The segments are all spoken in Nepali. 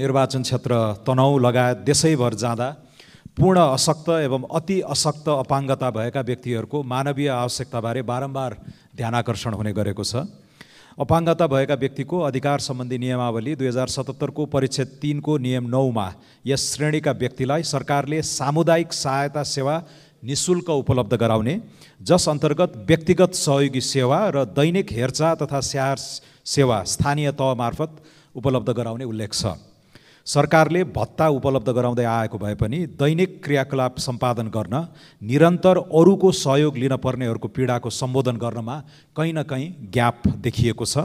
निर्वाचन क्षेत्र तनहु लगायत देशैभर जाँदा पूर्ण अशक्त एवं अति अशक्त अपाङ्गता भएका व्यक्तिहरूको मानवीय आवश्यकताबारे बारम्बार ध्यान आकर्षण हुने गरेको छ अपाङ्गता भएका व्यक्तिको अधिकार सम्बन्धी नियमावली दुई हजार सतहत्तरको परिच्छेद तिनको नियम नौमा यस श्रेणीका व्यक्तिलाई सरकारले सामुदायिक सहायता सेवा निशुल्क उपलब्ध गराउने जस अन्तर्गत व्यक्तिगत सहयोगी सेवा र दैनिक हेरचाह तथा स्याहार सेवा स्थानीय तह मार्फत उपलब्ध गराउने उल्लेख छ सरकारले भत्ता उपलब्ध गराउँदै आएको भए पनि दैनिक क्रियाकलाप सम्पादन गर्न निरन्तर अरूको सहयोग लिन पर्नेहरूको पीडाको सम्बोधन गर्नमा कहीँ न कहीँ ग्याप देखिएको छ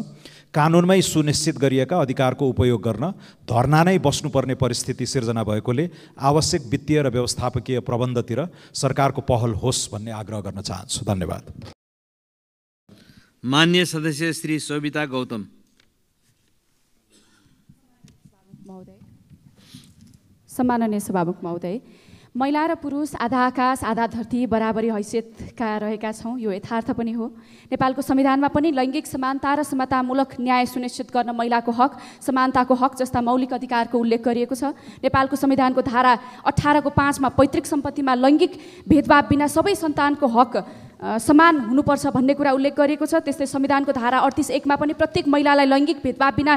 कानुनमै सुनिश्चित गरिएका अधिकारको उपयोग गर्न धर्ना नै बस्नुपर्ने परिस्थिति सिर्जना भएकोले आवश्यक वित्तीय र व्यवस्थापकीय प्रबन्धतिर सरकारको पहल होस् भन्ने आग्रह गर्न चाहन्छु धन्यवाद मान्य सदस्य श्री सविता गौतम सम्माननीय सभामुख महोदय महिला र पुरुष आधा आकाश आधा धरती बराबरी हैसियतका रहेका छौँ यो यथार्थ पनि हो नेपालको संविधानमा पनि लैङ्गिक समानता र समतामूलक न्याय सुनिश्चित गर्न महिलाको हक समानताको हक जस्ता मौलिक अधिकारको उल्लेख गरिएको छ नेपालको संविधानको धारा अठारको पाँचमा पैतृक सम्पत्तिमा लैङ्गिक भेदभाव बिना सबै सन्तानको हक समान हुनुपर्छ भन्ने कुरा उल्लेख गरिएको छ त्यस्तै संविधानको धारा अडतिस एकमा पनि प्रत्येक महिलालाई लैङ्गिक भेदभाव बिना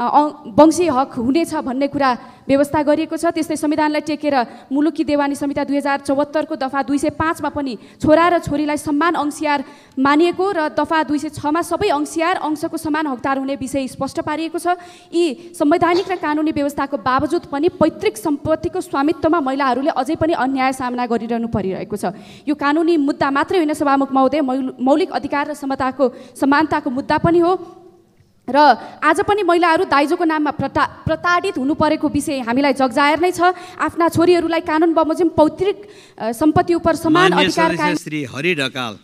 वंशी हक हुनेछ भन्ने कुरा व्यवस्था गरिएको छ त्यस्तै संविधानलाई टेकेर मुलुकी देवानी संहिता दुई हजार चौहत्तरको दफा दुई सय पाँचमा पनि छोरा र छोरीलाई सम्मान अंशियार मानिएको र दफा दुई सय छमा सबै अंशियार अंशको समान हकदार हुने विषय स्पष्ट पारिएको छ यी संवैधानिक र कानुनी व्यवस्थाको बावजुद पनि पैतृक सम्पत्तिको स्वामित्वमा महिलाहरूले अझै पनि अन्याय सामना गरिरहनु परिरहेको छ यो कानुनी मुद्दा मात्रै होइन सभामुख महोदय मौलिक अधिकार र समताको समानताको मुद्दा पनि हो र आज पनि महिलाहरू दाइजोको नाममा प्रता प्रताडित हुनु परेको विषय हामीलाई जगजाहेर नै छ आफ्ना छोरीहरूलाई कानुन बमोजिम पौत्रिक सम्पत्ति उप समान अधिकार श्री हरि ढकाल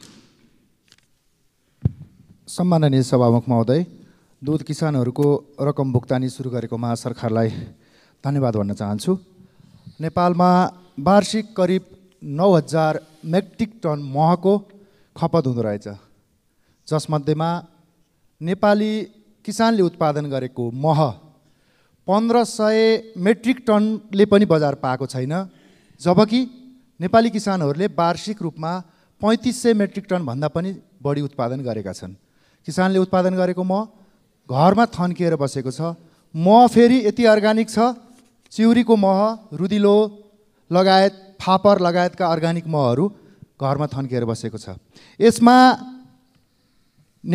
सम्माननीय सभामुख महोदय दुध किसानहरूको रकम भुक्तानी सुरु गरेकोमा सरकारलाई धन्यवाद भन्न चाहन्छु नेपालमा वार्षिक करिब नौ हजार मेट्रिक टन महको खपत हुँदो रहेछ जसमध्येमा नेपाली किसानले उत्पादन गरेको मह पन्ध्र सय मेट्रिक टनले पनि बजार पाएको छैन जबकि नेपाली किसानहरूले वार्षिक रूपमा पैँतिस सय मेट्रिक टनभन्दा पनि बढी उत्पादन गरेका छन् किसानले उत्पादन गरेको मह घरमा थन्किएर बसेको छ मह फेरि यति अर्ग्यानिक छ चिउरीको मह रुदिलो लगायत फापर लगायतका अर्ग्यानिक महहरू घरमा थन्किएर बसेको छ यसमा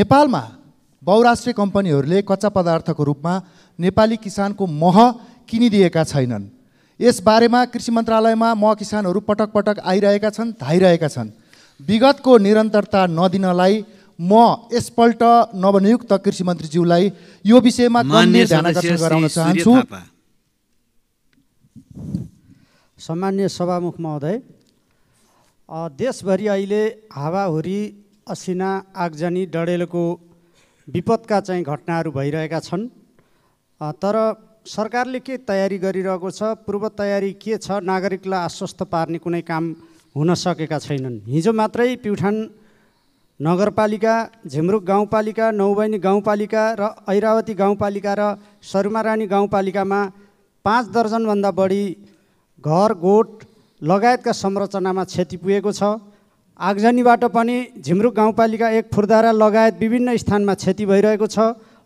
नेपालमा बहुराष्ट्रिय कम्पनीहरूले कच्चा पदार्थको रूपमा नेपाली किसानको मह किनिदिएका छैनन् यसबारेमा कृषि मन्त्रालयमा मह किसानहरू पटक पटक आइरहेका छन् धाइरहेका छन् विगतको निरन्तरता नदिनलाई म यसपल्ट नवनियुक्त कृषि मन्त्रीज्यूलाई यो विषयमा गराउन चाहन्छु सभामुख महोदय देशभरि अहिले हावाहुरी असिना आगजनी डडेलको विपदका चाहिँ घटनाहरू भइरहेका छन् तर सरकारले के तयारी गरिरहेको छ पूर्व तयारी के छ नागरिकलाई आश्वस्त पार्ने कुनै काम हुन सकेका छैनन् हिजो मात्रै प्युठान नगरपालिका झिमरुक गाउँपालिका नौबैनी गाउँपालिका र ऐरावती गाउँपालिका र सरुमारानी गाउँपालिकामा पाँच दर्जनभन्दा बढी घर गोठ लगायतका संरचनामा क्षति पुगेको छ आगजनीबाट पनि झिमरुक गाउँपालिका एक फुर्दारा लगायत विभिन्न स्थानमा क्षति भइरहेको छ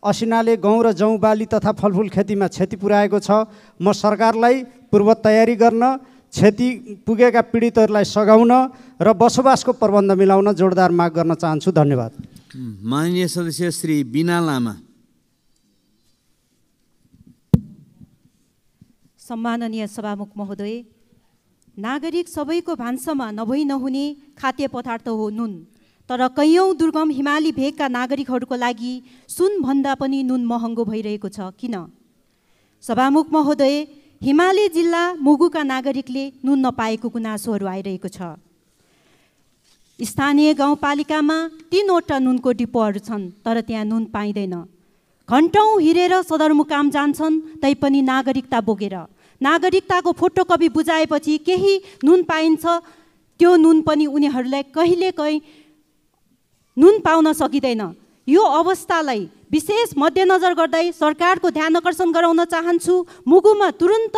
असिनाले गहुँ र जौँ बाली तथा फलफुल खेतीमा क्षति पुर्याएको छ म सरकारलाई पूर्व तयारी गर्न क्षति पुगेका पीडितहरूलाई सघाउन र बसोबासको प्रबन्ध मिलाउन जोडदार माग गर्न चाहन्छु धन्यवाद माननीय सदस्य श्री बिना लामा सम्माननीय सभामुख महोदय नागरिक सबैको भान्सामा नभई नहुने खाद्य पदार्थ हो नुन तर कैयौँ दुर्गम हिमाली भेगका नागरिकहरूको लागि सुनभन्दा पनि नुन महँगो भइरहेको छ किन सभामुख महोदय हिमाली जिल्ला मुगुका नागरिकले नुन नपाएको गुनासोहरू आइरहेको छ स्थानीय गाउँपालिकामा तिनवटा नुनको डिपोहरू छन् तर त्यहाँ नुन पाइँदैन घन्टौँ हिँडेर सदरमुकाम जान्छन् तैपनि नागरिकता बोकेर नागरिकताको फोटोकपी बुझाएपछि केही नुन पाइन्छ त्यो नुन पनि उनीहरूलाई कहिलेकाहीँ नुन पाउन सकिँदैन यो अवस्थालाई विशेष मध्यनजर गर्दै सरकारको ध्यान आकर्षण गराउन चाहन्छु मुगुमा तुरुन्त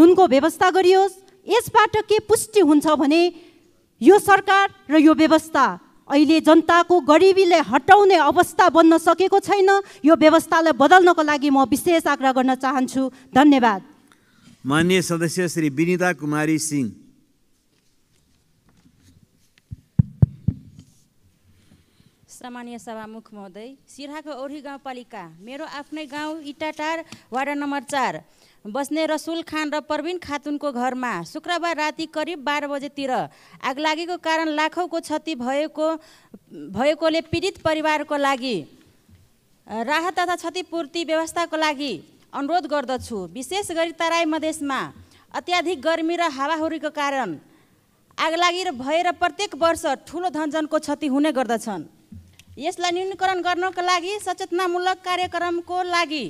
नुनको व्यवस्था गरियोस् यसबाट के पुष्टि हुन्छ भने यो सरकार र यो व्यवस्था अहिले जनताको गरिबीले हटाउने अवस्था बन्न सकेको छैन यो व्यवस्थालाई बदल्नको लागि म विशेष आग्रह गर्न चाहन्छु धन्यवाद माननीय सदस्य श्री विनिता कुमारी सिंह सामान्य सभामुख महोदय सिराको ओरी गाउँपालिका मेरो आफ्नै गाउँ इटाटार वार्ड नम्बर चार बस्ने रसुल खान र प्रवीण खातुनको घरमा शुक्रबार राति करिब बाह्र बजेतिर आग लागेको कारण लाखौँको क्षति भएको भएकोले पीडित परिवारको लागि राहत तथा क्षतिपूर्ति व्यवस्थाको लागि अनुरोध गर्दछु विशेष गरी तराई मधेसमा अत्याधिक गर्मी र हावाहुरीको कारण आगलागी भएर प्रत्येक वर्ष ठुलो धनजनको क्षति हुने गर्दछन् यसलाई न्यूनीकरण गर्नको लागि सचेतनामूलक कार्यक्रमको लागि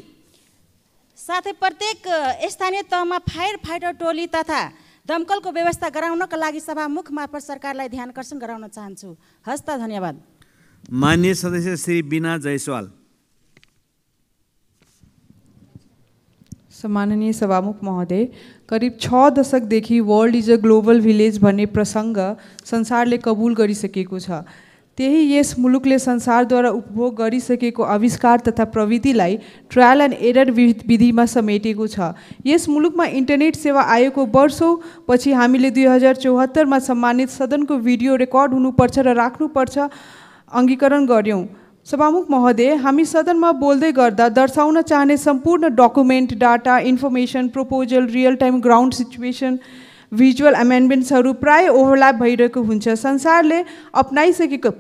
साथै प्रत्येक स्थानीय तहमा फायर फाइटर टोली तथा दमकलको व्यवस्था गराउनको लागि सभामुख मार्फत सरकारलाई ध्यानकर्षण गराउन चाहन्छु हस्त धन्यवाद मान्य सदस्य श्री बिना जयसवाल सम्माननीय सभामुख महोदय करिब छ दशकदेखि world is a global village भन्ने प्रसङ्ग संसारले कबुल गरिसकेको छ त्यही यस मुलुकले संसारद्वारा उपभोग गरिसकेको आविष्कार तथा प्रविधिलाई ट्रायल एन्ड एरर विधिमा समेटेको छ यस मुलुकमा इन्टरनेट सेवा आएको वर्षौँपछि हामीले दुई हजार चौहत्तरमा सम्मानित सदनको भिडियो रेकर्ड हुनुपर्छ र राख्नुपर्छ अङ्गीकरण गऱ्यौँ सभामुख महोदय हामी सदनमा बोल्दै गर्दा दर्शाउन चाहने सम्पूर्ण document data information proposal real time ground situation visual एमेन्डमेन्ट्सहरू प्राय ओभरल्याप भइरहेको हुन्छ संसारले अप्नाइसकेको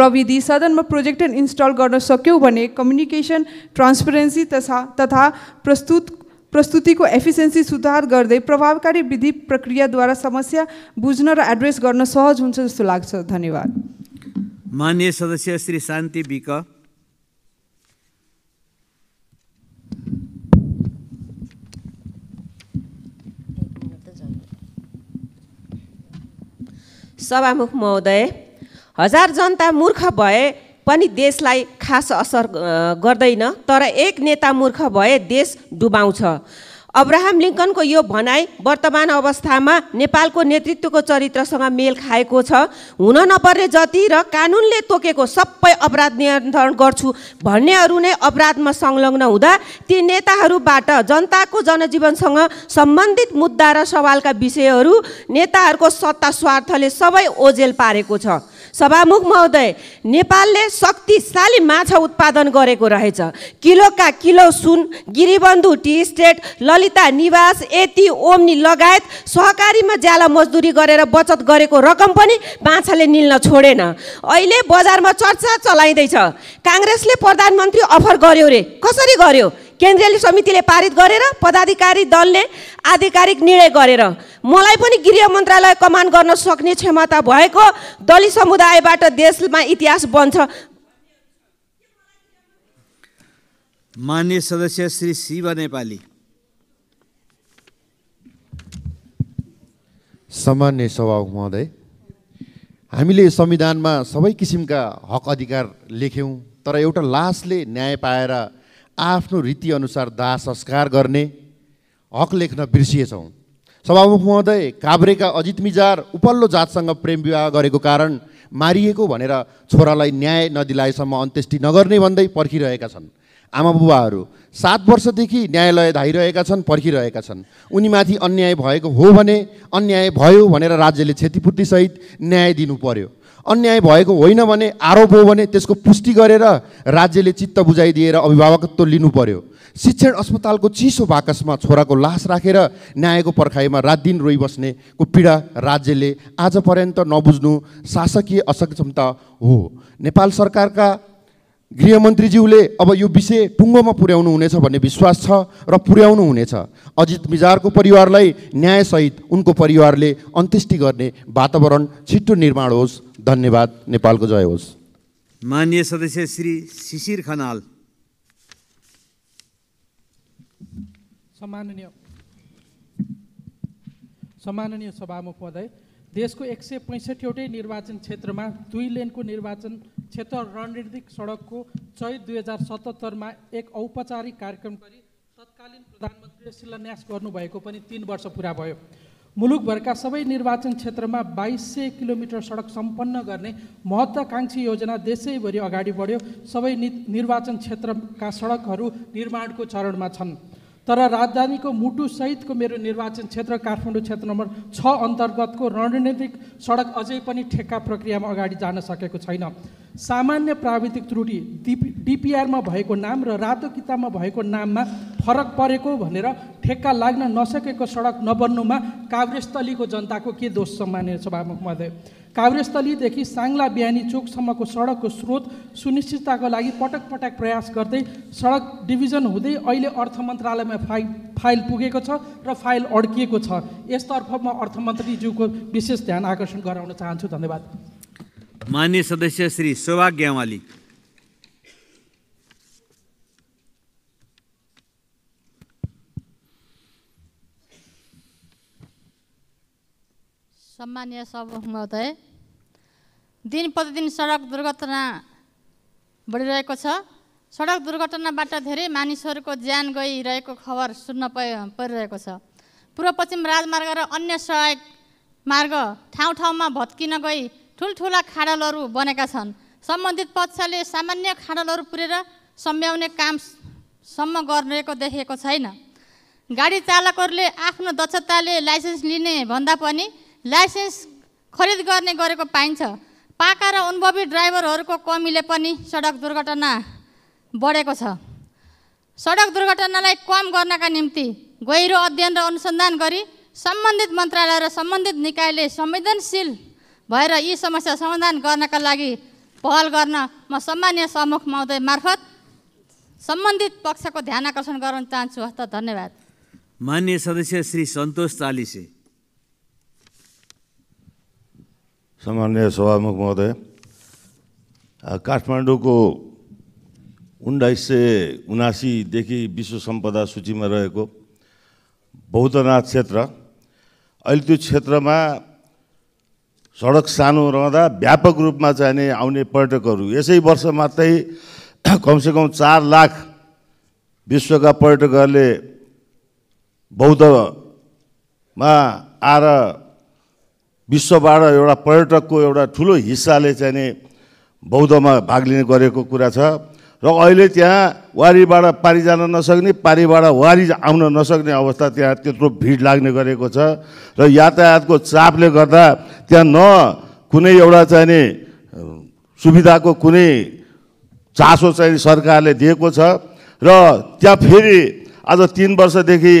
प्रविधि सदनमा प्रोजेक्टर इन्स्टल गर्न सक्यौँ भने कम्युनिकेसन ट्रान्सपेरेन्सी तथा तथा प्रस्तुत प्रस्तुतिको एफिसियन्सी सुधार गर्दै प्रभावकारी विधि प्रक्रियाद्वारा समस्या बुझ्न र एड्रेस गर्न सहज हुन्छ जस्तो लाग्छ धन्यवाद मान्य सदस्य श्री शान्ति विक सभामुख महोदय हजार जनता मूर्ख भए पनि देशलाई खास असर गर्दैन तर एक नेता मूर्ख भए देश डुबाउँछ अब्राहम लिङ्कनको यो भनाइ वर्तमान अवस्थामा नेपालको नेतृत्वको चरित्रसँग मेल खाएको छ हुन नपर्ने जति र कानुनले तोकेको सबै अपराध नियन्त्रण गर्छु भन्नेहरू नै अपराधमा संलग्न हुँदा ती नेताहरूबाट जनताको जनजीवनसँग सम्बन्धित मुद्दा र सवालका विषयहरू नेताहरूको सत्ता स्वार्थले सबै ओझेल पारेको छ सभामुख महोदय नेपालले शक्तिशाली माछा उत्पादन गरेको रहेछ किलोका किलो सुन गिरिबन्धु टी स्टेट ललिता निवास यति ओम्नी लगायत सहकारीमा ज्याला मजदुरी गरेर बचत गरेको रकम पनि माछाले निल्न छोडेन अहिले बजारमा चर्चा चलाइँदैछ काङ्ग्रेसले प्रधानमन्त्री अफर गर्यो रे कसरी गर्यो केन्द्रीय समितिले पारित गरेर पदाधिकारी दलले आधिकारिक निर्णय गरेर मलाई पनि गृह मन्त्रालय कमान गर्न सक्ने क्षमता भएको दलित समुदायबाट देशमा इतिहास बन्छ मान्य सदस्य श्री शिव नेपाली सामान्य स्वभाव महोदय हामीले संविधानमा सबै किसिमका हक अधिकार लेख्यौँ तर एउटा लासले न्याय पाएर आफ्नो रीतिअनुसार दाह संस्कार गर्ने हक लेख्न बिर्सिएछौँ सभामुख महोदय काभ्रेका अजित मिजार उपल्लो जातसँग प्रेम विवाह गरेको कारण मारिएको भनेर छोरालाई न्याय नदिलाएसम्म अन्त्येष्टि नगर्ने भन्दै पर्खिरहेका छन् आमा बुबाहरू सात वर्षदेखि न्यायालय धाइरहेका छन् पर्खिरहेका छन् उनीमाथि अन्याय भएको हो भने अन्याय भयो भनेर राज्यले क्षतिपूर्तिसहित न्याय दिनु पर्यो अन्याय भएको होइन भने आरोप हो भने त्यसको पुष्टि गरेर राज्यले चित्त बुझाइदिएर अभिभावकत्व लिनु पर्यो शिक्षण अस्पतालको चिसो बाकसमा छोराको लास राखेर रा, न्यायको पर्खाइमा रात दिन रोइबस्नेको पीडा राज्यले आज पर्यन्त नबुझ्नु शासकीय असक्षमता हो नेपाल सरकारका गृहमन्त्रीज्यूले अब यो विषय टुङ्गोमा पुर्याउनु हुनेछ भन्ने विश्वास छ र पुर्याउनु हुनेछ अजित मिजारको परिवारलाई न्यायसहित उनको परिवारले अन्त्येष्टि गर्ने वातावरण छिट्टो निर्माण होस् धन्यवाद नेपालको जय होस् मान्य सदस्य श्री शिशिर खनाल सम्माननीय सम्माननीय महोदय देशको एक सय पैँसठीवटै निर्वाचन क्षेत्रमा दुई लेनको निर्वाचन क्षेत्र रणनीतिक सडकको चैत दुई हजार सतहत्तरमा एक औपचारिक कार्यक्रम गरी तत्कालीन प्रधानमन्त्रीले शिलान्यास गर्नुभएको पनि तिन वर्ष पुरा भयो मुलुकभरका सबै निर्वाचन क्षेत्रमा बाइस सय किलोमिटर सडक सम्पन्न गर्ने महत्त्वाकाङ्क्षी योजना देशैभरि अगाडि बढ्यो सबै नि निर्वाचन क्षेत्रका सडकहरू निर्माणको चरणमा छन् तर राजधानीको मुटुसहितको मेरो निर्वाचन क्षेत्र काठमाडौँ क्षेत्र नम्बर छ अन्तर्गतको रणनीतिक सडक अझै पनि ठेक्का प्रक्रियामा अगाडि जान सकेको छैन सामान्य प्राविधिक त्रुटि डिपी डिपिआरमा भएको नाम र रातो किताबमा भएको नाममा फरक परेको भनेर ठेक्का लाग्न नसकेको सडक नबन्नुमा काभ्रेस्थलीको जनताको के दोष छ मान्य सभामुख महोदय काभ्रेस्थलीदेखि साङ्ला बिहानी चोकसम्मको सडकको स्रोत सुनिश्चितताको लागि पटक पटक प्रयास गर्दै सडक डिभिजन हुँदै अहिले अर्थ मन्त्रालयमा फाइल फाइल पुगेको छ र फाइल अड्किएको छ यसतर्फ म अर्थमन्त्रीज्यूको विशेष ध्यान आकर्षण गराउन चाहन्छु धन्यवाद मान्य सदस्य श्री शोभा ग्यावाली सम्मान्य सब महोदय दिन प्रतिदिन सडक दुर्घटना बढिरहेको छ सडक दुर्घटनाबाट धेरै मानिसहरूको ज्यान गइरहेको खबर सुन्न परिरहेको छ पूर्व पश्चिम राजमार्ग र अन्य सहायक मार्ग ठाउँ ठाउँमा भत्किन गई ठुल्ठुला खाडलहरू बनेका छन् सम्बन्धित पक्षले सामान्य खाडलहरू पुरेर सम्याउने कामसम्म गरेको देखेको छैन गाडी चालकहरूले आफ्नो दक्षताले लाइसेन्स लिने भन्दा पनि लाइसेन्स खरिद गर्ने गरेको पाइन्छ पाका र अनुभवी ड्राइभरहरूको कमीले पनि सडक दुर्घटना बढेको छ सडक दुर्घटनालाई कम गर्नका निम्ति गहिरो अध्ययन र अनुसन्धान गरी सम्बन्धित मन्त्रालय र सम्बन्धित निकायले संवेदनशील भएर यी समस्या समाधान गर्नका लागि पहल गर्न म सम्मान्य सम्मुख महोदय मार्फत सम्बन्धित पक्षको ध्यान आकर्षण गराउन चाहन्छु हस्त धन्यवाद मान्य सदस्य श्री सन्तोष चालिसे सामान्य सभामुख महोदय काठमाडौँको उन्नाइस सय उनासीदेखि विश्व सम्पदा सूचीमा रहेको बौद्धनाथ क्षेत्र अहिले त्यो क्षेत्रमा सडक सानो रहँदा व्यापक रूपमा चाहिने आउने पर्यटकहरू यसै वर्ष मात्रै कमसेकम चार लाख विश्वका पर्यटकहरूले बौद्धमा आएर विश्वबाट एउटा पर्यटकको एउटा ठुलो हिस्साले चाहिने बौद्धमा भाग लिने गरेको कुरा छ र अहिले त्यहाँ वारीबाट पारी जान नसक्ने पारीबाट वारी आउन नसक्ने अवस्था त्यहाँ त्यत्रो भिड लाग्ने गरेको छ र यातायातको चापले गर्दा त्यहाँ न कुनै एउटा चाहिने सुविधाको कुनै चासो चाहिँ सरकारले दिएको छ र त्यहाँ फेरि आज तिन वर्षदेखि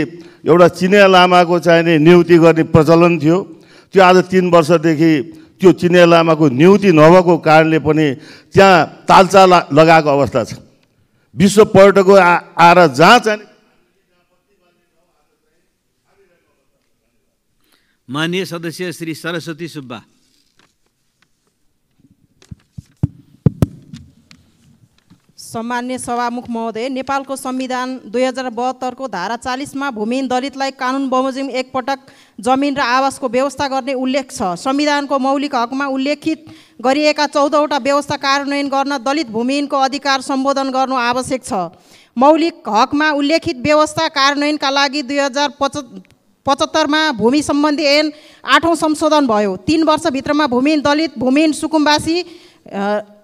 एउटा चिनिया लामाको चाहिने नियुक्ति गर्ने प्रचलन थियो त्यो आज तिन वर्षदेखि त्यो चिने लामाको नियुक्ति नभएको कारणले पनि त्यहाँ तालचा लगाएको अवस्था छ विश्व पर्यटकको आएर जहाँ चाहिँ मान्य सदस्य श्री सरस्वती सुब्बा सम्मान्य सभामुख महोदय नेपालको संविधान दुई हजार बहत्तरको धारा चालिसमा भूमिहीन दलितलाई कानुन बमोजिम एकपटक जमिन र आवासको व्यवस्था गर्ने उल्लेख छ संविधानको मौलिक हकमा उल्लेखित गरिएका चौधवटा व्यवस्था कार्यान्वयन गर्न दलित भूमिहीनको अधिकार सम्बोधन गर्नु आवश्यक छ मौलिक हकमा उल्लेखित व्यवस्था कार्यान्वयनका लागि दुई हजार पच पचहत्तरमा भूमि सम्बन्धी ऐन आठौँ संशोधन भयो तिन वर्षभित्रमा भूमिहीन दलित भूमिहीन सुकुम्बासी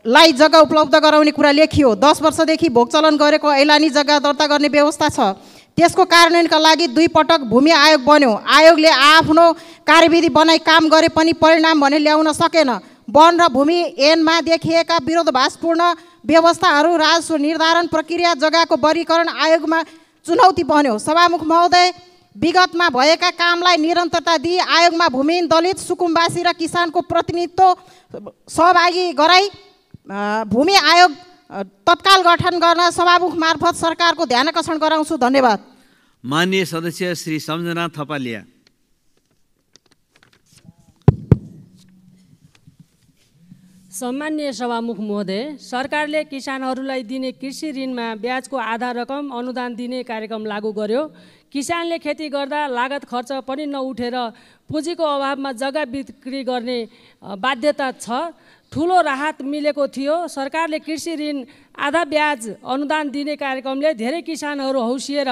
लाई जग्गा उपलब्ध गराउने कुरा लेखियो दस वर्षदेखि भोगचलन गरेको ऐलानी जग्गा दर्ता गर्ने व्यवस्था छ त्यसको कार्यान्वयनका लागि दुई पटक भूमि आयोग बन्यो आयोगले आफ्नो कार्यविधि बनाई काम गरे पनि परिणाम भने ल्याउन सकेन वन र भूमि एनमा देखिएका विरोधभासपूर्ण व्यवस्थाहरू राजस्व निर्धारण प्रक्रिया जग्गाको वर्गीकरण आयोगमा चुनौती बन्यो सभामुख महोदय विगतमा भएका कामलाई निरन्तरता दिई आयोगमा भूमिहीन दलित सुकुम्बासी र किसानको प्रतिनिधित्व सहभागी गराई भूमि आयोग तत्काल गठन गर्न सभामुख मार्फत सरकारको ध्यान आकर्षण गराउँछु धन्यवाद माननीय सदस्य श्री सम्झना थपालिया सम्मान्य सभामुख महोदय सरकारले किसानहरूलाई दिने कृषि ऋणमा ब्याजको आधा रकम अनुदान दिने कार्यक्रम लागू गर्यो किसानले खेती गर्दा लागत खर्च पनि नउठेर पुँजीको अभावमा जग्गा बिक्री गर्ने बाध्यता छ ठुलो राहत मिलेको थियो सरकारले कृषि ऋण आधा ब्याज अनुदान दिने कार्यक्रमले धेरै किसानहरू हौसिएर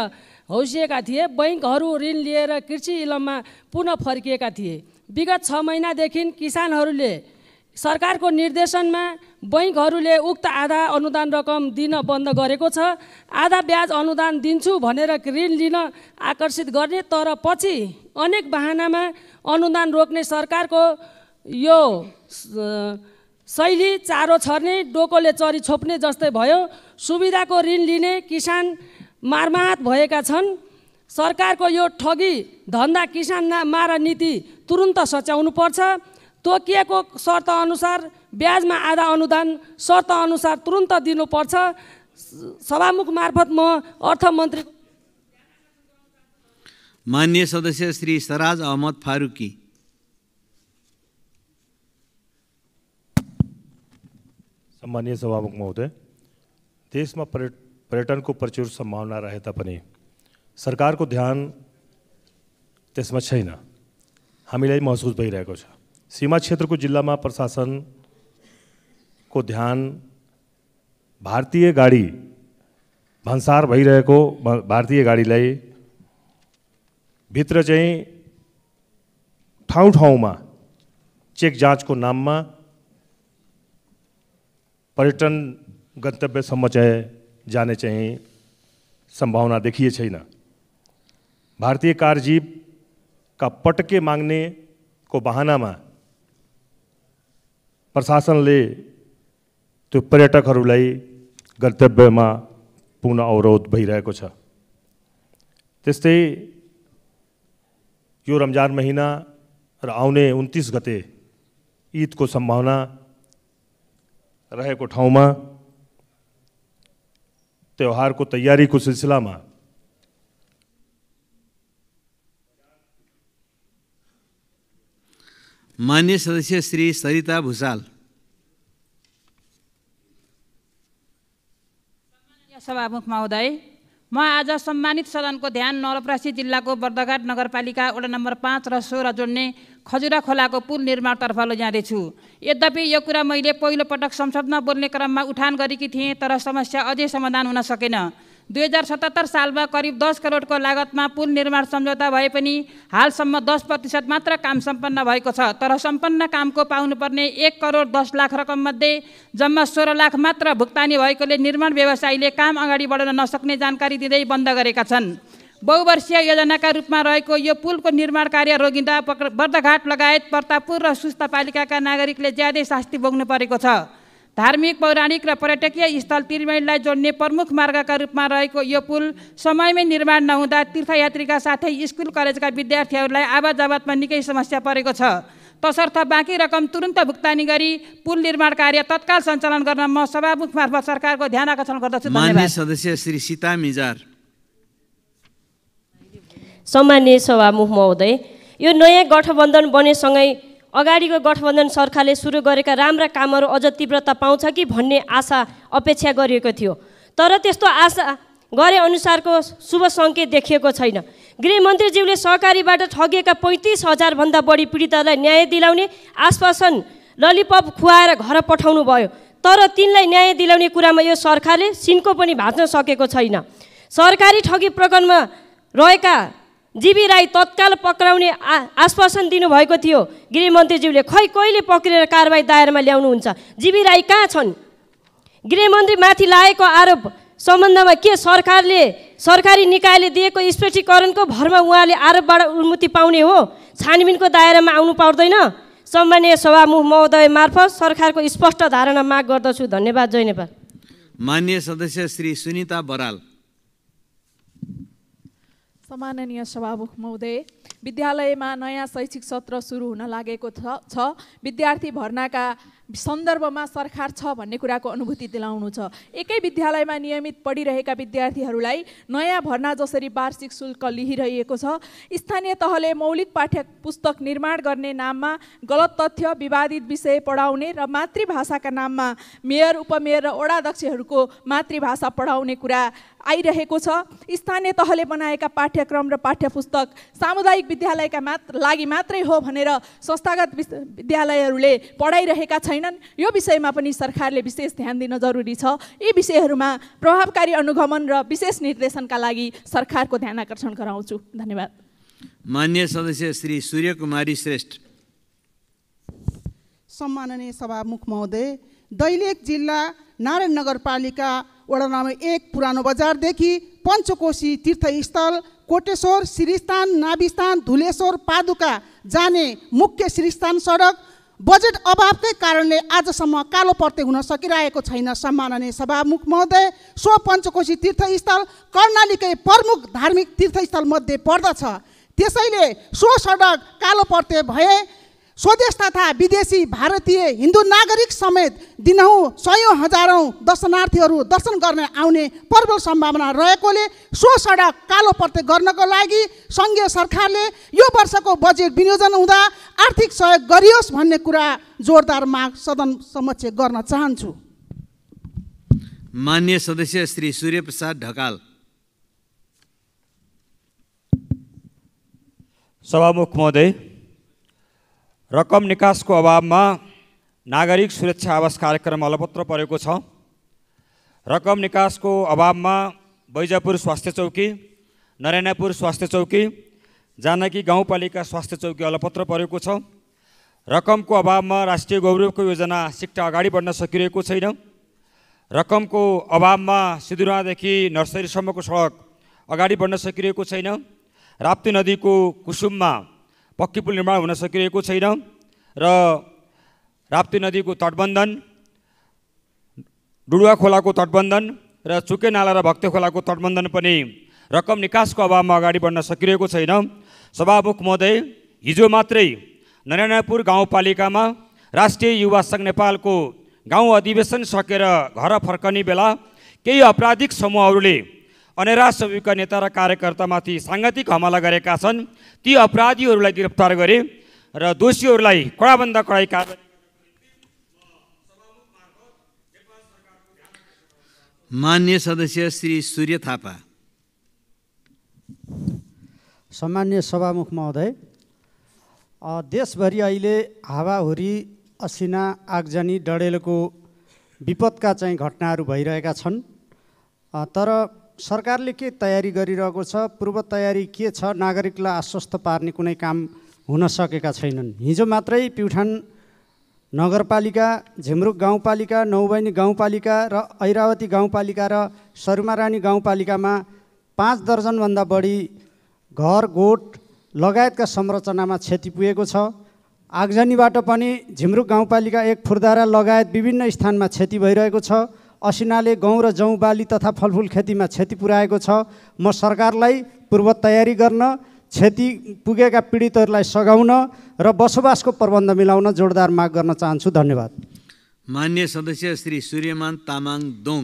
हौसिएका थिए बैङ्कहरू ऋण लिएर कृषि इलममा पुनः फर्किएका थिए विगत छ महिनादेखि किसानहरूले सरकारको निर्देशनमा बैङ्कहरूले उक्त आधा अनुदान रकम दिन बन्द गरेको छ आधा ब्याज अनुदान दिन्छु भनेर ऋण लिन आकर्षित गर्ने तर पछि अनेक बाहनामा अनुदान रोक्ने सरकारको यो शैली चारो छर्ने डोकोले चरी छोप्ने जस्तै भयो सुविधाको ऋण लिने किसान मारमात भएका छन् सरकारको यो ठगी धन्दा किसान मारा नीति तुरुन्त पर्छ तोकिएको अनुसार ब्याजमा आधा अनुदान शर्त अनुसार तुरुन्त दिनुपर्छ सभामुख मार्फत म अर्थमन्त्री मान्य सदस्य श्री सराज अहमद फारुकी सम्मान्य सभामुख महोदय देशमा पर्य पर्यटनको प्रचुर सम्भावना रहे तापनि सरकारको ध्यान त्यसमा छैन हामीलाई महसुस भइरहेको छ सीमा क्षेत्रको जिल्लामा प्रशासनको ध्यान भारतीय गाडी भन्सार भइरहेको भारतीय गाडीलाई भित्र चाहिँ ठाउँ ठाउँमा चेक जाँचको नाममा पर्यटन गन्तव्यसम्म चाहिँ जाने चाहिँ सम्भावना देखिए छैन भारतीय कारजीवका पटके माग्ने को बहानामा प्रशासनले त्यो पर्यटकहरूलाई गन्तव्यमा पुग्न अवरोध भइरहेको छ त्यस्तै यो रमजान महिना र आउने उन्तिस गते ईदको सम्भावना रहेको ठाउँमा त्यौहारको तयारीको सिलसिलामा मान्य सदस्य श्री सरिता भुसाल सभामुख महोदय म आज सम्मानित सदनको ध्यान नवलप्रासी जिल्लाको बर्दघाट नगरपालिका वडा नम्बर पाँच र सोह्र जोड्ने खजुरा खोलाको पुल निर्माणतर्फ लैजाँदैछु यद्यपि यो कुरा मैले पहिलोपटक संसदमा बोल्ने क्रममा उठान गरेकी थिएँ तर समस्या अझै समाधान हुन सकेन दुई हजार सतहत्तर सालमा करिब दस करोडको लागतमा पुल निर्माण सम्झौता भए पनि हालसम्म दस प्रतिशत मात्र काम सम्पन्न भएको छ तर सम्पन्न कामको पाउनुपर्ने एक करोड दस लाख रकममध्ये जम्मा सोह्र लाख मात्र भुक्तानी भएकोले निर्माण व्यवसायीले काम अगाडि बढाउन नसक्ने जानकारी दिँदै बन्द गरेका छन् बहुवर्षीय योजनाका रूपमा रहेको यो पुलको निर्माण कार्य रोगिँदा बर्दघाट लगायत प्रतापुर र सुस्तापालिकाका नागरिकले ज्यादै शास्ति भोग्नु परेको छ धार्मिक पौराणिक र पर्यटकीय स्थल त्रिवेणीलाई जोड्ने प्रमुख मार्गका रूपमा रहेको यो पुल समयमै निर्माण नहुँदा तीर्थयात्रीका साथै स्कुल कलेजका विद्यार्थीहरूलाई आवाजावातमा निकै समस्या परेको छ तसर्थ बाँकी रकम तुरन्त भुक्तानी गरी पुल निर्माण कार्य तत्काल सञ्चालन गर्न म सभामुख मार्फत सरकारको ध्यान आकर्षण गर्दछु सदस्य श्री सीता मिजार सम्मान्य सभामुख महोदय यो नयाँ गठबन्धन बनेसँगै अगाडिको गठबन्धन सरकारले सुरु गरेका राम्रा कामहरू अझ तीव्रता पाउँछ कि भन्ने आशा अपेक्षा गरिएको थियो तर त्यस्तो आशा गरे अनुसारको शुभ सङ्केत देखिएको छैन गृहमन्त्रीज्यूले सहकारीबाट ठगिएका पैँतिस हजारभन्दा बढी पीडितहरूलाई न्याय दिलाउने आश्वासन ललिपप खुवाएर घर पठाउनु भयो तर तिनलाई न्याय दिलाउने कुरामा यो सरकारले सिन्को पनि भाँच्न सकेको छैन सरकारी ठगी प्रकरणमा रहेका जीबी राई तत्काल पक्राउने आश्वासन दिनुभएको थियो गृहमन्त्रीज्यूले खै कहिले पक्रेर कारवाही दायरामा ल्याउनुहुन्छ जीबी राई कहाँ छन् गृहमन्त्रीमाथि लागेको आरोप सम्बन्धमा के सरकारले सरकारी निकायले दिएको स्पष्टीकरणको भरमा उहाँले आरोपबाट उन्मुक्ति पाउने हो छानबिनको दायरामा आउनु पाउँदैन सम्मान्य सभामुख महोदय मार्फत सरकारको स्पष्ट धारणा माग गर्दछु धन्यवाद जय नेपाल मान्य सदस्य श्री सुनिता बराल सम्माननीय सभामुख महोदय विद्यालयमा नयाँ शैक्षिक सत्र सुरु हुन लागेको छ विद्यार्थी भर्नाका सन्दर्भमा सरकार छ भन्ने कुराको अनुभूति दिलाउनु छ एकै विद्यालयमा नियमित पढिरहेका विद्यार्थीहरूलाई नयाँ भर्ना जसरी वार्षिक शुल्क लिइरहेको छ स्थानीय तहले मौलिक पाठ्य पुस्तक निर्माण गर्ने नाममा गलत तथ्य विवादित विषय पढाउने र मातृभाषाका नाममा मेयर उपमेयर र ओडाध्यक्षहरूको मातृभाषा पढाउने कुरा आइरहेको छ स्थानीय तहले बनाएका पाठ्यक्रम र पाठ्य पुस्तक सामुदायिक विद्यालयका मात्र लागि मात्रै हो भनेर संस्थागत विद्यालयहरूले पढाइरहेका छैनन् यो विषयमा पनि सरकारले विशेष ध्यान दिन जरुरी छ यी विषयहरूमा प्रभावकारी अनुगमन र विशेष निर्देशनका लागि सरकारको ध्यान आकर्षण गराउँछु धन्यवाद मान्य सदस्य श्री सूर्य कुमारी श्रेष्ठ सम्माननीय सभामुख महोदय दैलेख जिल्ला नारायण नगरपालिका वडा नम्बर एक पुरानो बजारदेखि पञ्चकोशी तीर्थस्थल कोटेश्वर श्रीस्थान नाभिस्थान धुलेश्वर पादुका जाने मुख्य श्रीस्थान सडक बजेट अभावकै कारणले आजसम्म कालो पर्ते हुन सकिरहेको छैन सम्माननीय सभामुख महोदय सो पञ्चकोशी तीर्थस्थल कर्णालीकै प्रमुख धार्मिक तीर्थस्थल मध्ये पर्दछ त्यसैले सो सडक कालो पर्ते भए स्वदेश तथा विदेशी भारतीय हिन्दू नागरिक समेत दिनहुँ सयौँ हजारौँ दर्शनार्थीहरू दर्शन गर्न आउने प्रबल सम्भावना रहेकोले सो सडक कालो प्रत्येक गर्नको लागि सङ्घीय सरकारले यो वर्षको बजेट विनियोजन हुँदा आर्थिक सहयोग गरियोस् भन्ने कुरा जोरदार माग सदन समक्ष गर्न चाहन्छु मान्य सदस्य श्री सूर्यप्रसाद ढकाल सभामुख महोदय रकम निकासको अभावमा नागरिक सुरक्षा आवास कार्यक्रम अलपत्र परेको छ रकम निकासको अभावमा बैजापुर स्वास्थ्य चौकी नरेनापुर स्वास्थ्य चौकी जानकी गाउँपालिका स्वास्थ्य चौकी अलपत्र परेको छ रकमको अभावमा राष्ट्रिय गौरवको योजना सिक्टा अगाडि बढ्न सकिरहेको छैन रकमको अभावमा सिधुरादेखि नर्सरीसम्मको सडक अगाडि बढ्न सकिरहेको छैन राप्ती नदीको कुसुममा पक्की पुल निर्माण हुन सकिरहेको छैन र राप्ती नदीको तटबन्धन डुडुवा खोलाको तटबन्धन र चुके नाला र भक्ते खोलाको तटबन्धन पनि रकम निकासको अभावमा अगाडि बढ्न सकिरहेको छैन सभामुख महोदय हिजो मात्रै नारायणपुर गाउँपालिकामा राष्ट्रिय युवा सङ्घ नेपालको गाउँ अधिवेशन सकेर घर फर्कने बेला केही आपराधिक समूहहरूले अनेरा सबैका नेता र कार्यकर्तामाथि साङ्घातिक हमला गरेका छन् ती अपराधीहरूलाई गिरफ्तार गरे र दोषीहरूलाई कडाभन्दा कडाई कार मान्य सदस्य श्री सूर्य थापा सामान्य सभामुख महोदय देशभरि अहिले हावाहुरी असिना आगजनी डडेलको विपदका चाहिँ घटनाहरू भइरहेका छन् तर सरकारले के तयारी गरिरहेको छ पूर्व तयारी के छ नागरिकलाई आश्वस्त पार्ने कुनै काम हुन सकेका छैनन् हिजो मात्रै प्युठान नगरपालिका झिमरुक गाउँपालिका नौबैनी गाउँपालिका र ऐरावती गाउँपालिका र सरुमारानी गाउँपालिकामा पाँच दर्जनभन्दा बढी घर गोठ लगायतका संरचनामा क्षति पुगेको छ आगजनीबाट पनि झिमरुक गाउँपालिका एक फुर्दारा लगायत विभिन्न स्थानमा क्षति भइरहेको छ असिनाले गहुँ र जौँ बाली तथा फलफुल खेतीमा क्षति पुर्याएको छ म सरकारलाई पूर्व तयारी गर्न क्षति पुगेका पीडितहरूलाई सघाउन र बसोबासको प्रबन्ध मिलाउन जोडदार माग गर्न चाहन्छु धन्यवाद मान्य सदस्य श्री सूर्यमान तामाङ दोङ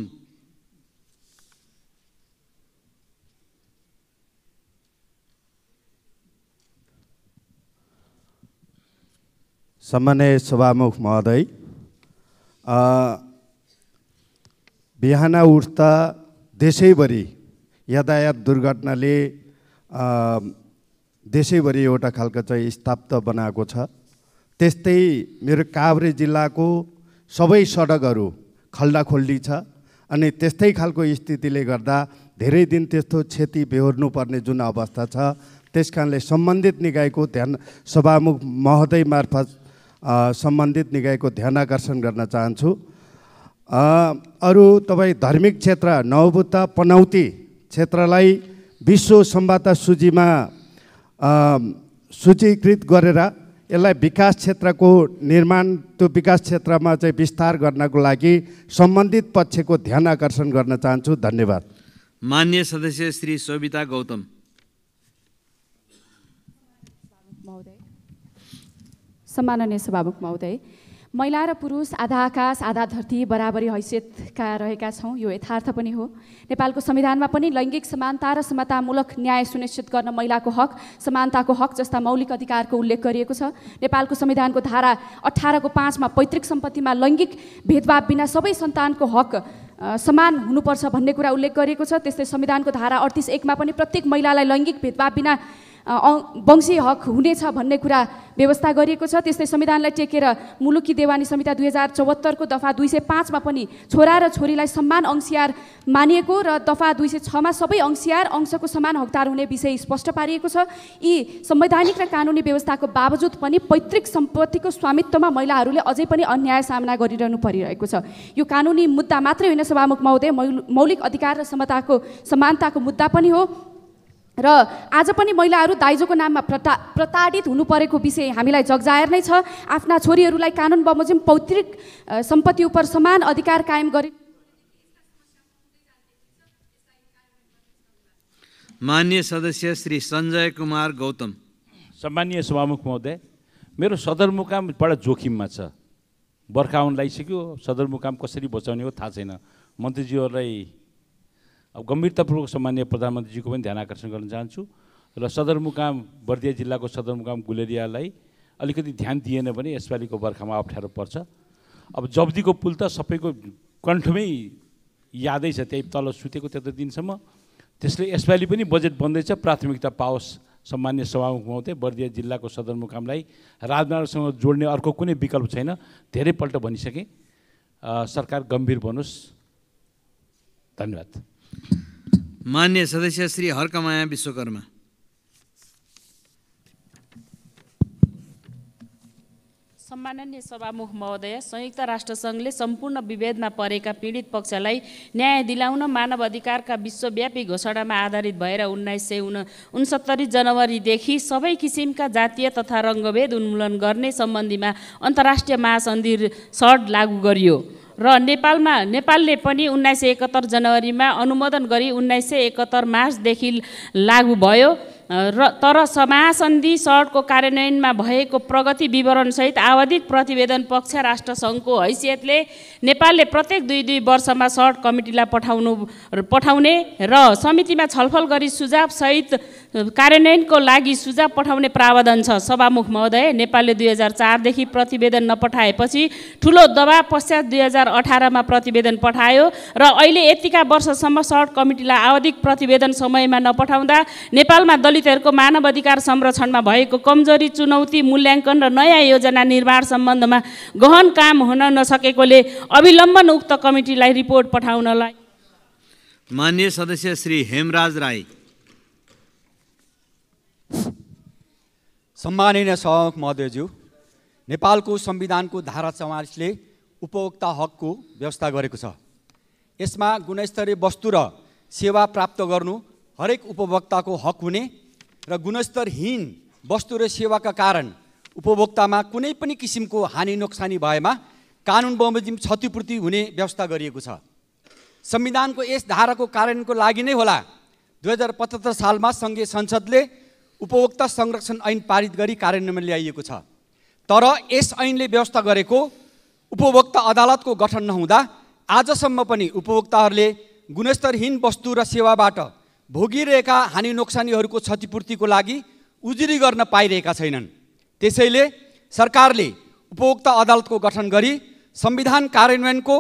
सम्मान्य सभामुख महोदय बिहान उठ्दा देशैभरि यातायात दुर्घटनाले देशैभरि एउटा खालको चाहिँ स्थाप्त बनाएको छ त्यस्तै मेरो काभ्रे जिल्लाको सबै सडकहरू खल्डाखोल्डी छ अनि त्यस्तै खालको स्थितिले गर्दा धेरै दिन त्यस्तो क्षति बेहोर्नुपर्ने जुन अवस्था छ त्यस कारणले सम्बन्धित निकायको ध्यान सभामुख महोदय मार्फत सम्बन्धित निकायको ध्यान आकर्षण गर्न चाहन्छु अरू तपाईँ धार्मिक क्षेत्र नवबुत्ता पनौती क्षेत्रलाई विश्व सम्वादता सूचीमा सूचीकृत गरेर यसलाई विकास क्षेत्रको निर्माण त्यो विकास क्षेत्रमा चाहिँ विस्तार गर्नको लागि सम्बन्धित पक्षको ध्यान आकर्षण गर्न चाहन्छु धन्यवाद मान्य सदस्य श्री सोभिता गौतम सम्माननीय सभामुख महोदय महिला र पुरुष आधा आकाश आधा धरती बराबरी हैसियतका रहेका छौँ यो यथार्थ पनि हो नेपालको संविधानमा पनि लैङ्गिक समानता र समतामूलक न्याय सुनिश्चित गर्न महिलाको हक समानताको हक जस्ता मौलिक अधिकारको उल्लेख गरिएको छ नेपालको संविधानको धारा अठारको पाँचमा पैतृक सम्पत्तिमा लैङ्गिक भेदभाव बिना सबै सन्तानको हक समान हुनुपर्छ भन्ने कुरा उल्लेख गरिएको छ त्यस्तै संविधानको धारा अडतिस एकमा पनि प्रत्येक महिलालाई लैङ्गिक भेदभाव बिना वंशीय हक हुनेछ भन्ने कुरा व्यवस्था गरिएको छ त्यस्तै संविधानलाई टेकेर मुलुकी देवानी संहिता दुई हजार चौहत्तरको दफा दुई सय पाँचमा पनि छोरा र छोरीलाई सम्मान अंशियार मानिएको र दफा दुई सय छमा सबै अंशियार अंशको समान हकदार हुने विषय स्पष्ट पारिएको छ यी संवैधानिक र कानुनी व्यवस्थाको बावजुद पनि पैतृक सम्पत्तिको स्वामित्वमा महिलाहरूले अझै पनि अन्याय सामना गरिरहनु परिरहेको छ यो कानुनी मुद्दा मात्रै होइन सभामुख महोदय मौलिक अधिकार र समताको समानताको मुद्दा पनि हो र आज पनि महिलाहरू दाइजोको नाममा प्रता प्रताडित हुनु परेको विषय हामीलाई जगजायर नै छ आफ्ना छोरीहरूलाई कानुन बमोजिम पौत्रिक सम्पत्ति उप समान अधिकार कायम गरे मान्य सदस्य श्री सञ्जय कुमार गौतम सम्मान्य सभामुख महोदय मेरो सदरमुकाम बडा जोखिममा छ बर्खा आउन लागिसक्यो सदरमुकाम कसरी बचाउने हो थाहा छैन मन्त्रीज्यूहरूलाई अब गम्भीरतापूर्वक सामान्य प्रधानमन्त्रीजीको पनि ध्यान आकर्षण गर्न चाहन्छु र सदरमुकाम बर्दिया जिल्लाको सदरमुकाम गुलेरियालाई अलिकति ध्यान दिएन भने यसपालिको बर्खामा अप्ठ्यारो पर्छ अब जब्दीको पुल त सबैको कण्ठमै यादै छ त्यही तल सुतेको त्यत्रो दिनसम्म त्यसले यसपालि पनि बजेट बन्दैछ प्राथमिकता पाओस् सम्मान्य सभामुख महोदय बर्दिया जिल्लाको सदरमुकामलाई राजमार्गसँग जोड्ने अर्को कुनै विकल्प छैन धेरैपल्ट भनिसकेँ सरकार गम्भीर बनोस् धन्यवाद मान्य सदस्य श्री हर्कमाया विश्वकर्मा सम्माननीय सभामुख महोदय संयुक्त राष्ट्रसङ्घले सम्पूर्ण विभेदमा परेका पीडित पक्षलाई न्याय दिलाउन मानव अधिकारका विश्वव्यापी घोषणामा आधारित भएर उन्नाइस सय उन उनसत्तरी जनवरीदेखि सबै किसिमका जातीय तथा रङ्गभेद उन्मूलन गर्ने सम्बन्धीमा अन्तर्राष्ट्रिय महासन्धि सड लागू गरियो र नेपालमा नेपालले पनि उन्नाइस सय एकहत्तर जनवरीमा अनुमोदन गरी उन्नाइस सय एकहत्तर मार्चदेखि लागू भयो र तर समासन्धि सर्टको कार्यान्वयनमा भएको प्रगति विवरणसहित आवधिक प्रतिवेदन पक्ष राष्ट्रसङ्घको हैसियतले नेपालले प्रत्येक दुई दुई वर्षमा सर्ट कमिटीलाई पठाउनु पठाउने र समितिमा छलफल गरी सुझावसहित कार्यान्वयनको लागि सुझाव पठाउने प्रावधान छ सभामुख महोदय नेपालले दुई हजार चारदेखि प्रतिवेदन नपठाएपछि ठुलो दबाव पश्चात दुई हजार अठारमा प्रतिवेदन पठायो र अहिले यतिका वर्षसम्म सर्ट कमिटीलाई आवधिक प्रतिवेदन समयमा नपठाउँदा नेपालमा दलितहरूको मानव अधिकार संरक्षणमा भएको कमजोरी चुनौती मूल्याङ्कन र नयाँ योजना निर्माण सम्बन्धमा गहन काम हुन नसकेकोले अविलम्बन उक्त कमिटीलाई रिपोर्ट पठाउनलाई मान्य सदस्य श्री हेमराज राई सम्माननीय सभामुख महोदयज्यू नेपालको संविधानको धारा चौवालिसले उपभोक्ता हकको व्यवस्था गरेको छ यसमा गुणस्तरीय वस्तु र सेवा प्राप्त गर्नु हरेक उपभोक्ताको हक हुने र गुणस्तरहीन वस्तु र सेवाका कारण उपभोक्तामा कुनै पनि किसिमको हानि नोक्सानी भएमा कानुन बमोजिम क्षतिपूर्ति हुने व्यवस्था गरिएको छ संविधानको यस धाराको कारणको लागि नै होला दुई हजार पचहत्तर सालमा सङ्घीय संसदले उपभोक्ता संरक्षण ऐन पारित गरी कार्यान्वयनमा ल्याइएको छ तर यस ऐनले व्यवस्था गरेको उपभोक्ता अदालतको गठन नहुँदा आजसम्म पनि उपभोक्ताहरूले गुणस्तरहीन वस्तु र सेवाबाट भोगिरहेका हानि नोक्सानीहरूको क्षतिपूर्तिको लागि उजुरी गर्न पाइरहेका छैनन् त्यसैले सरकारले उपभोक्ता अदालतको गठन गरी संविधान कार्यान्वयनको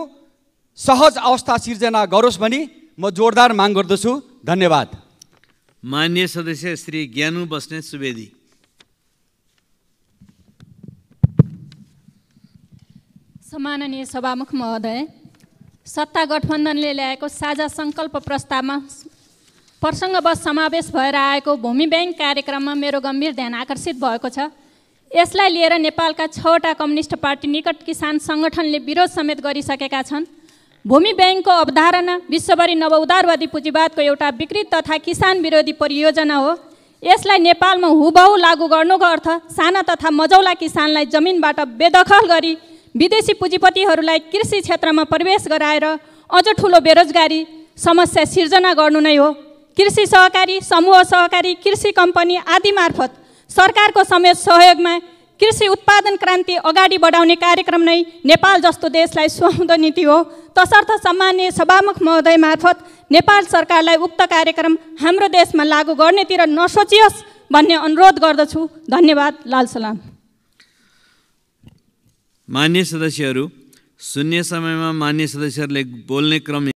सहज अवस्था सिर्जना गरोस् भनी म जोरदार माग गर्दछु धन्यवाद मान्य सदस्य श्री ज्ञानु बस्नेत सुवेदी सम्माननीय सभामुख महोदय सत्ता गठबन्धनले ल्याएको साझा सङ्कल्प प्रस्तावमा प्रसङ्गवश समावेश भएर आएको भूमि ब्याङ्क कार्यक्रममा मेरो गम्भीर ध्यान आकर्षित भएको छ यसलाई लिएर नेपालका छवटा कम्युनिस्ट पार्टी निकट किसान सङ्गठनले विरोध समेत गरिसकेका छन् भूमि ब्याङ्कको अवधारणा विश्वभरि नवउदारवादी पुँजीवादको एउटा विकृत तथा किसान विरोधी परियोजना हो यसलाई नेपालमा हुबहु लागू गर्नुको अर्थ साना तथा मजौला किसानलाई जमिनबाट बेदखल गरी विदेशी पुँजीपतिहरूलाई कृषि क्षेत्रमा प्रवेश गराएर अझ ठुलो बेरोजगारी समस्या सिर्जना गर्नु नै हो कृषि सहकारी समूह सहकारी कृषि कम्पनी आदि मार्फत सरकारको समेत सहयोगमा कृषि उत्पादन क्रान्ति अगाडि बढाउने कार्यक्रम नै नेपाल जस्तो देशलाई सुहाउँदो नीति हो तसर्थ सामान्य सभामुख महोदय मार्फत नेपाल सरकारलाई उक्त कार्यक्रम हाम्रो देशमा लागू गर्नेतिर नसोचियोस् भन्ने अनुरोध गर्दछु धन्यवाद लाल सलाम मान्य सदस्यहरू शून्य समयमा मान्य सदस्यहरूले बोल्ने क्रम